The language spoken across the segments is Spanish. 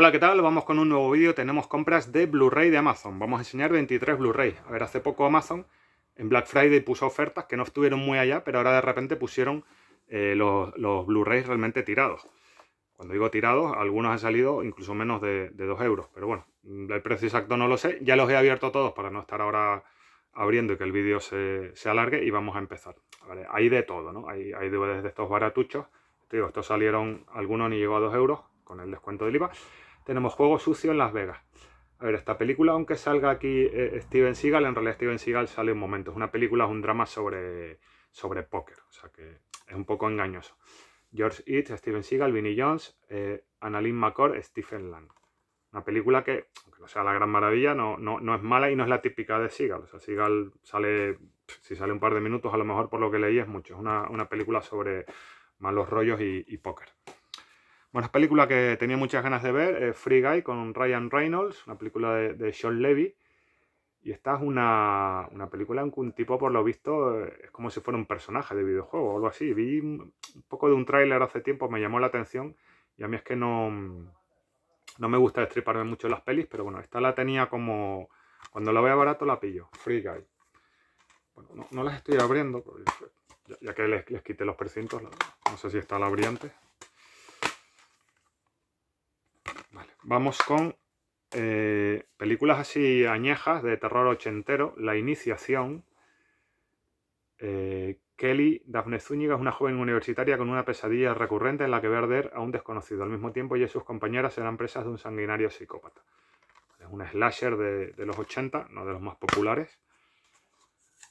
Hola, ¿qué tal? Vamos con un nuevo vídeo. Tenemos compras de Blu-ray de Amazon. Vamos a enseñar 23 Blu-ray. A ver, hace poco Amazon en Black Friday puso ofertas que no estuvieron muy allá, pero ahora de repente pusieron eh, los, los Blu-rays realmente tirados. Cuando digo tirados, algunos han salido incluso menos de, de 2 euros. Pero bueno, mm, el precio exacto no lo sé. Ya los he abierto todos para no estar ahora abriendo y que el vídeo se, alargue y vamos a empezar. hay de todo, ¿no? Hay, hay de estos baratuchos. digo, estos salieron, algunos ni llegó a 2 euros con el descuento del IVA tenemos Juego Sucio en Las Vegas. A ver, esta película, aunque salga aquí eh, Steven Seagal, en realidad Steven Seagal sale un momento. Es una película, es un drama sobre, sobre póker, o sea que es un poco engañoso. George Eats, Steven Seagal, Vinnie Jones, eh, Annalyn McCord, Stephen Lang. Una película que, aunque no sea la gran maravilla, no, no, es mala y no es la típica de Seagal. O sea, Seagal sale, si sale un par de minutos, a lo mejor por lo que leí es mucho. Es una, película sobre malos rollos y póker. Una película que tenía muchas ganas de ver, es eh, Free Guy con Ryan Reynolds, una película de, Sean Levy. Y esta es una, película en que un tipo, por lo visto, eh, es como si fuera un personaje de videojuego o algo así. Vi un poco de un tráiler hace tiempo, me llamó la atención y a mí es que no, no me gusta destriparme mucho las pelis, pero bueno, esta la tenía como... Cuando la vea barato la pillo, Free Guy. Bueno, no, las estoy abriendo, ya, que les, quité los precintos, no sé si está la abriente Vamos con eh, películas así añejas de terror ochentero, La Iniciación. Eh, Kelly Daphne Zúñiga es una joven universitaria con una pesadilla recurrente en la que ve arder a un desconocido. Al mismo tiempo, ella y sus compañeras serán presas de un sanguinario psicópata. Es un slasher de, de los 80, no de los más populares.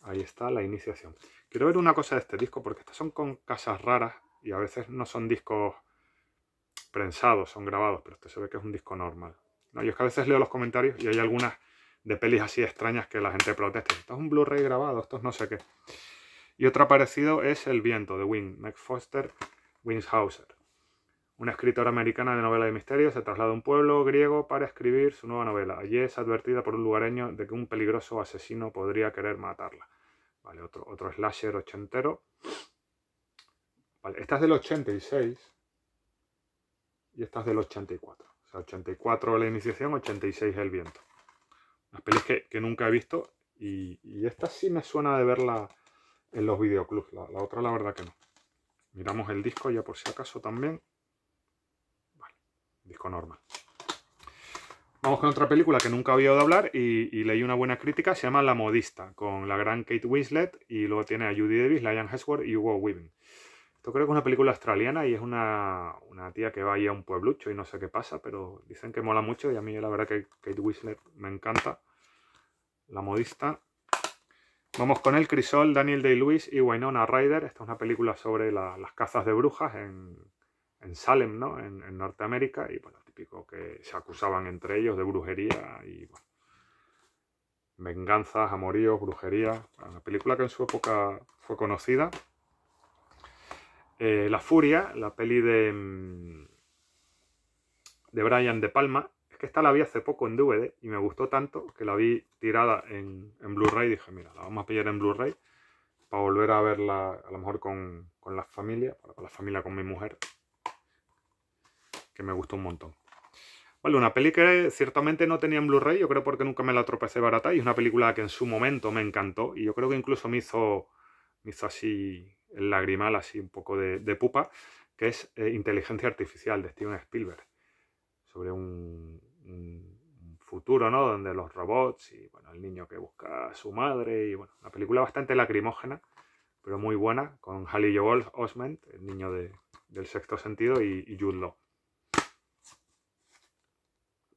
Ahí está la iniciación. Quiero ver una cosa de este disco porque estas son con casas raras y a veces no son discos prensados, son grabados, pero esto se ve que es un disco normal. Yo es que a veces leo los comentarios y hay algunas de pelis así extrañas que la gente protesta. Esto es un Blu-ray grabado, esto es no sé qué. Y otro parecido es El viento, de Wynne, Mac Foster, Winshauser. Una escritora americana de novela de misterio se traslada a un pueblo griego para escribir su nueva novela. Allí es advertida por un lugareño de que un peligroso asesino podría querer matarla. Vale, otro, otro slasher ochentero. Vale, esta es del 86 y esta es del 84. O sea, 84 la iniciación, 86 el viento. Las pelis que, nunca he visto y, esta sí me suena de verla en los videoclubs. La, otra la verdad que no. Miramos el disco ya por si acaso también. Vale, disco normal. Vamos con otra película que nunca había oído hablar y, leí una buena crítica. Se llama La Modista, con la gran Kate Winslet y luego tiene a Judy Davis, Lion Hesworth y Hugo Weaving. Yo creo que es una película australiana y es una, tía que va ahí a un pueblucho y no sé qué pasa, pero dicen que mola mucho y a mí la verdad que Kate Winslet me encanta, la modista. Vamos con El Crisol, Daniel Day-Lewis y Winona Ryder. Esta es una película sobre las cazas de brujas en, Salem, ¿no? En, en, Norteamérica, y bueno, típico que se acusaban entre ellos de brujería y venganzas, amoríos, brujería. Una película que en su época fue conocida. Eh, la Furia, la peli de, mm, de Brian De Palma. Es que esta la vi hace poco en DVD y me gustó tanto que la vi tirada en, Blu-ray. Dije, mira, la vamos a pillar en Blu-ray para volver a verla a lo mejor con, la familia, con la familia con mi mujer, que me gustó un montón. Vale, una peli que ciertamente no tenía en Blu-ray, yo creo porque nunca me la tropecé barata y es una película que en su momento me encantó y yo creo que incluso me hizo hizo así el lagrimal, así un poco de, pupa, que es eh, Inteligencia Artificial de Steven Spielberg, sobre un, futuro, ¿no? Donde los robots y, bueno, el niño que busca a su madre y, bueno, una película bastante lacrimógena, pero muy buena, con Halley Joel Osment, el niño del sexto sentido, y, Jude Law.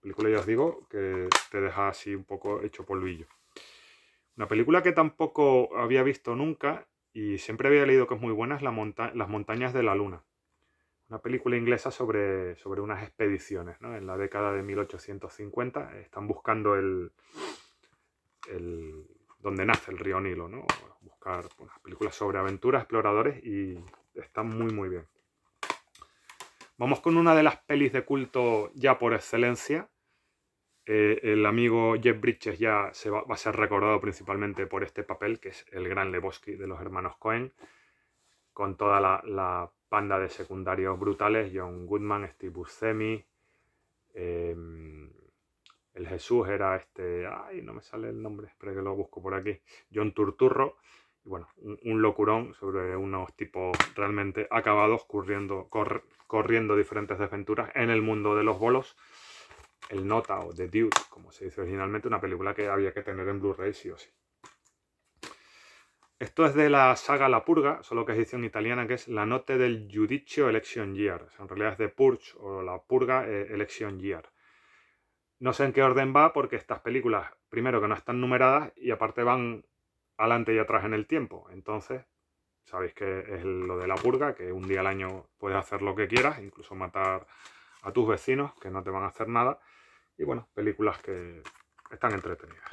Película, ya os digo, que te deja así un poco hecho polvillo. Una película que tampoco había visto nunca y siempre había leído que es muy buena, es Las montañas de la luna, una película inglesa sobre, sobre unas expediciones. En la década de 1850 están buscando el, el donde nace el río Nilo, ¿no? buscar unas películas sobre aventuras, exploradores y están muy muy bien. Vamos con una de las pelis de culto ya por excelencia, eh, el amigo Jeff Bridges ya se va, a ser recordado principalmente por este papel, que es el gran Lebowski de los hermanos Cohen, con toda la, panda de secundarios brutales, John Goodman, Steve Buscemi, em, el Jesús era este, ay, no me sale el nombre, espera que lo busco por aquí, John Turturro, bueno, un, locurón sobre unos tipos realmente acabados, corriendo, corriendo diferentes desventuras en el mundo de los bolos el Nota o The Dude, como se dice originalmente, una película que había que tener en Blu-ray sí o sí. Esto es de la saga La Purga, solo que es edición italiana, que es La Note del Judicio Election Year. en realidad es de Purge o La Purga eh, Election Year. No sé en qué orden va, porque estas películas, primero que no están numeradas y aparte van adelante y atrás en el tiempo. Entonces, sabéis que es lo de la purga, que un día al año puedes hacer lo que quieras, incluso matar a tus vecinos, que no te van a hacer nada y bueno, películas que están entretenidas.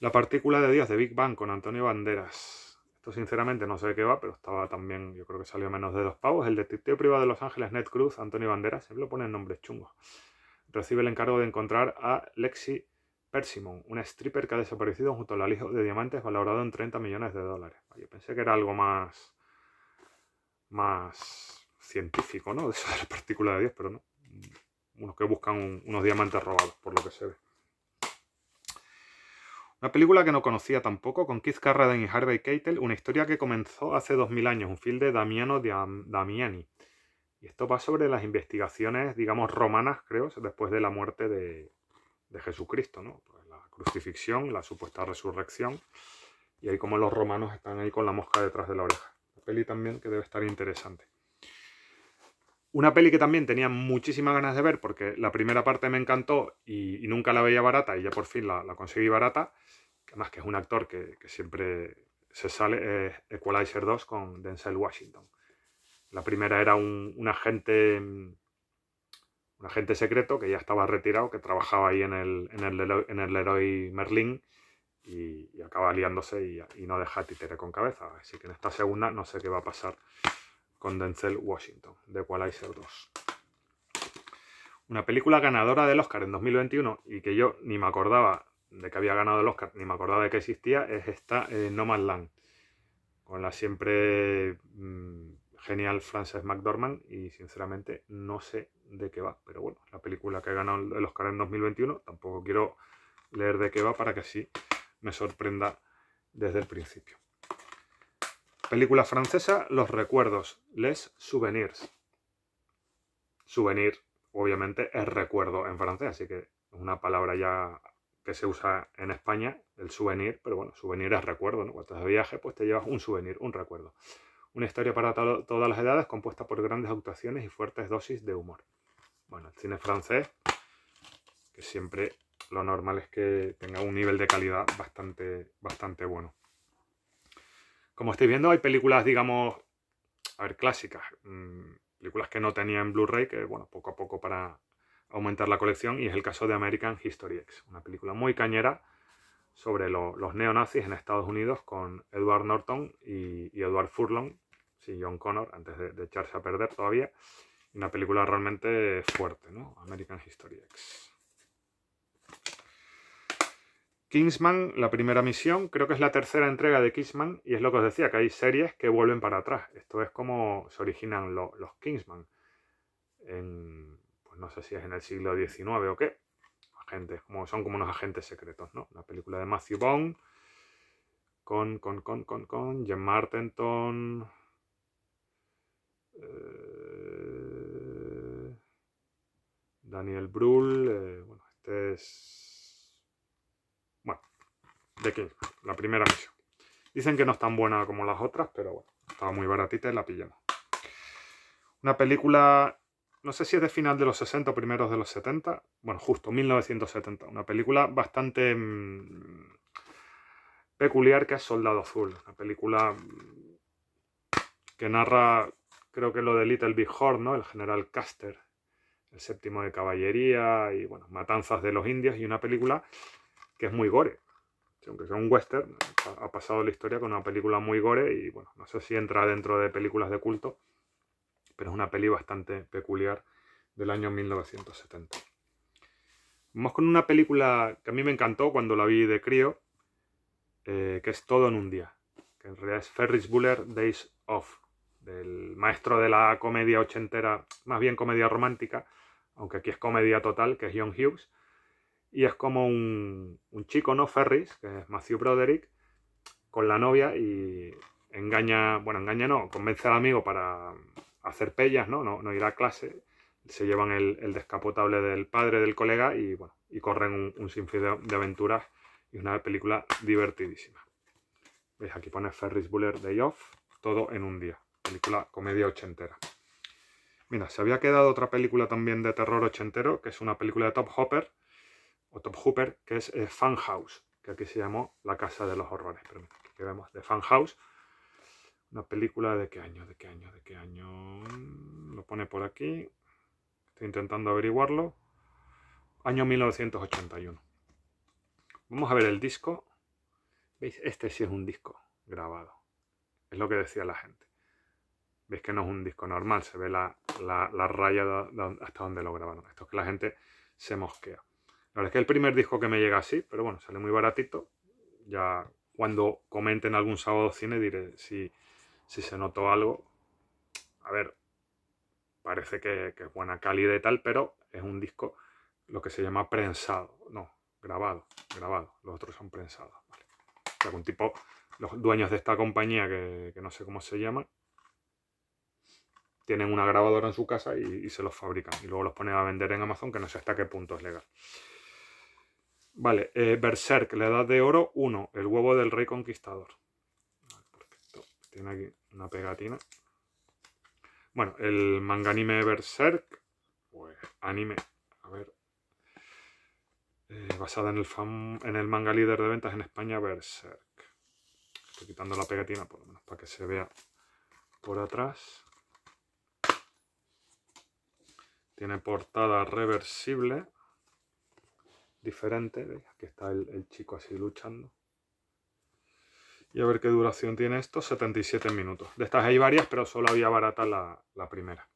La partícula de Dios de Big Bang con Antonio Banderas. Esto sinceramente no sé de qué va, pero estaba también, yo creo que salió menos de dos pavos. El detective privado de Los Ángeles, Ned Cruz, Antonio Banderas, siempre lo en nombres chungos. Recibe el encargo de encontrar a Lexi Persimmon, una stripper que ha desaparecido junto al alijo de diamantes valorado en 30 millones de dólares. Ah, yo pensé que era algo más, más científico, ¿no? De eso de la partícula de Dios, pero no unos que buscan unos diamantes robados, por lo que se ve. Una película que no conocía tampoco, con Keith Carradine y Harvey Keitel, una historia que comenzó hace 2000 años, un film de Damiano Damiani. Y esto va sobre las investigaciones, digamos, romanas, creo, después de la muerte de, Jesucristo, ¿no? Pues la crucifixión, la supuesta resurrección, y ahí como los romanos están ahí con la mosca detrás de la oreja. La peli también que debe estar interesante. Una peli que también tenía muchísimas ganas de ver porque la primera parte me encantó y, nunca la veía barata y ya por fin la, conseguí barata. más que es un actor que, siempre se sale, Equalizer 2 con Denzel Washington. La primera era un, agente mm, un agente secreto que ya estaba retirado, que trabajaba ahí en el, en el, Leroy, Merlin y, acaba liándose y, no deja títere con cabeza. Así que en esta segunda no sé qué va a pasar con Denzel Washington, de ser 2. Una película ganadora del Oscar en 2021 y que yo ni me acordaba de que había ganado el Oscar, ni me acordaba de que existía, es esta eh, No Land, con la siempre mm, genial Frances McDormand y sinceramente no sé de qué va, pero bueno, la película que ha ganado el Oscar en 2021, tampoco quiero leer de qué va para que así me sorprenda desde el principio. Película francesa, Los recuerdos, Les souvenirs. Souvenir, obviamente, es recuerdo en francés, así que es una palabra ya que se usa en España, el souvenir, pero bueno, souvenir es recuerdo, ¿no? Cuando estás de viaje, pues te llevas un souvenir, un recuerdo. Una historia para todas las edades compuesta por grandes actuaciones y fuertes dosis de humor. Bueno, el cine francés, que siempre lo normal es que tenga un nivel de calidad bastante, bastante bueno. Como estáis viendo, hay películas, digamos, a ver, clásicas, mm, películas que no tenía en Blu-ray, que, bueno, poco a poco para aumentar la colección, y es el caso de American History X, una película muy cañera sobre los neonazis en Estados Unidos con Edward Norton y, Edward Furlong, sí, John Connor, antes de, de, echarse a perder todavía. Una película realmente fuerte, ¿no? American History X. Kingsman, la primera misión, creo que es la tercera entrega de Kingsman, y es lo que os decía, que hay series que vuelven para atrás. Esto es como se originan los Kingsman. En, pues no sé si es en el siglo XIX o qué. Agentes, como, son como unos agentes secretos, ¿no? La película de Matthew Bond, con, con, con, con, con Jim Martenton. Eh, Daniel Brühl, eh, bueno, este es de qué? la primera misión. Dicen que no es tan buena como las otras, pero bueno, estaba muy baratita y la pillamos. Una película, no sé si es de final de los 60 o primeros de los 70, bueno, justo, 1970. Una película bastante mm, peculiar que es Soldado Azul. Una película que narra, creo que lo de Little Big Horn, ¿no? El general Custer, el séptimo de caballería y, bueno, matanzas de los indios y una película que es muy gore aunque sea un western, ha pasado la historia con una película muy gore y bueno, no sé si entra dentro de películas de culto, pero es una peli bastante peculiar del año 1970. Vamos con una película que a mí me encantó cuando la vi de crío, eh, que es Todo en un día, que en realidad es Ferris Buller Days Off, del maestro de la comedia ochentera, más bien comedia romántica, aunque aquí es comedia total, que es John Hughes, y es como un, chico, ¿no? Ferris, que es Matthew Broderick, con la novia y engaña, bueno, engaña no, convence al amigo para hacer pellas, ¿no? No, ir a clase. Se llevan el, el, descapotable del padre del colega y, bueno, y corren un, sinfín de, aventuras y una película divertidísima. ¿Veis? Aquí pone Ferris Buller Day Off, todo en un día. Película comedia ochentera. Mira, se había quedado otra película también de terror ochentero, que es una película de Top Hopper, Top Hooper, que es eh, Fan House, que aquí se llamó La Casa de los Horrores, pero que vemos de Fan House. Una película de qué año, de qué año, de qué año. Lo pone por aquí. Estoy intentando averiguarlo. Año 1981. Vamos a ver el disco. ¿Veis? Este sí es un disco grabado. Es lo que decía la gente. Veis que no es un disco normal, se ve la, raya hasta donde lo grabaron. Esto es que la gente se mosquea. La verdad es que el primer disco que me llega así, pero bueno, sale muy baratito. Ya cuando comenten algún sábado cine diré si, se notó algo. A ver, parece que, es buena calidad y tal, pero es un disco lo que se llama prensado. No, grabado, grabado. Los otros son prensados. Vale. tipo, los dueños de esta compañía que, no sé cómo se llaman, tienen una grabadora en su casa y se los fabrican. Y luego los ponen a vender en Amazon, que no sé hasta qué punto es legal. Vale, eh, Berserk, la edad de oro 1, el huevo del rey conquistador. Ah, Tiene aquí una pegatina. Bueno, el manga anime Berserk, pues anime, a ver, eh, basada en el, en el manga líder de ventas en España, Berserk. Estoy quitando la pegatina, por lo menos, para que se vea por atrás. Tiene portada reversible, diferente. Aquí está el, chico así luchando. Y a ver qué duración tiene esto, 77 minutos. De estas hay varias, pero solo había barata la, primera.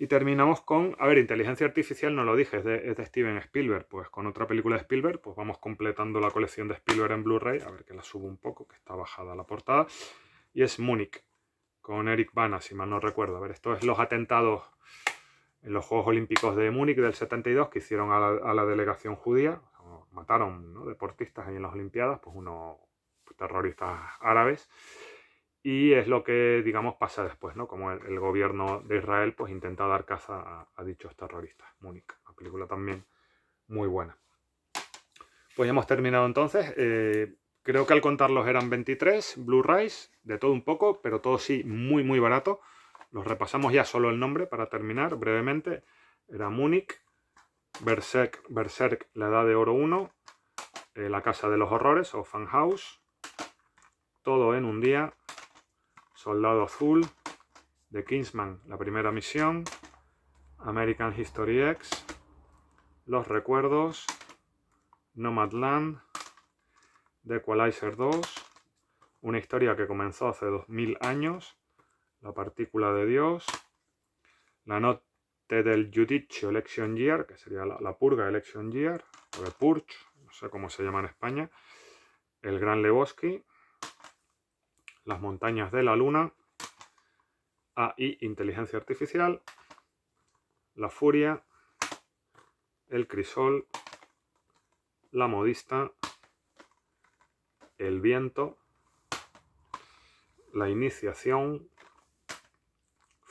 Y terminamos con, a ver, inteligencia artificial, no lo dije, es de, Steven Spielberg. Pues con otra película de Spielberg, pues vamos completando la colección de Spielberg en Blu-ray. A ver que la subo un poco, que está bajada la portada. Y es Múnich, con Eric Bana, si mal no recuerdo. A ver, esto es los atentados en los Juegos Olímpicos de Múnich del 72 que hicieron a la, delegación judía, mataron deportistas ahí en las Olimpiadas, pues unos terroristas árabes. Y es lo que, digamos, pasa después, ¿no? Como el, gobierno de Israel, pues intenta dar caza a, dichos terroristas. Múnich, una película también muy buena. Pues ya hemos terminado entonces. Eh, creo que al contarlos eran 23 blu Rise, de todo un poco, pero todo sí muy, muy barato. Los repasamos ya solo el nombre para terminar brevemente. Era Múnich, Berserk, La Edad de Oro 1, eh, La Casa de los Horrores o house Todo en un día, Soldado Azul, The Kingsman, La Primera Misión, American History X, Los Recuerdos, Nomadland, The Equalizer 2, una historia que comenzó hace 2000 años, la partícula de Dios, la note del Judicio Election Year, que sería la, purga Election Year, o de Purge, no sé cómo se llama en España, el Gran Lebowski, las montañas de la luna, AI, inteligencia artificial, la furia, el crisol, la modista, el viento, la iniciación,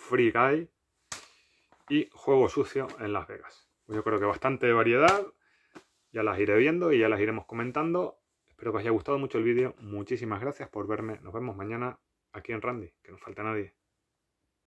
Free Guy y Juego Sucio en Las Vegas. Yo creo que bastante variedad, ya las iré viendo y ya las iremos comentando. Espero que os haya gustado mucho el vídeo, muchísimas gracias por verme, nos vemos mañana aquí en Randy, que no falta nadie.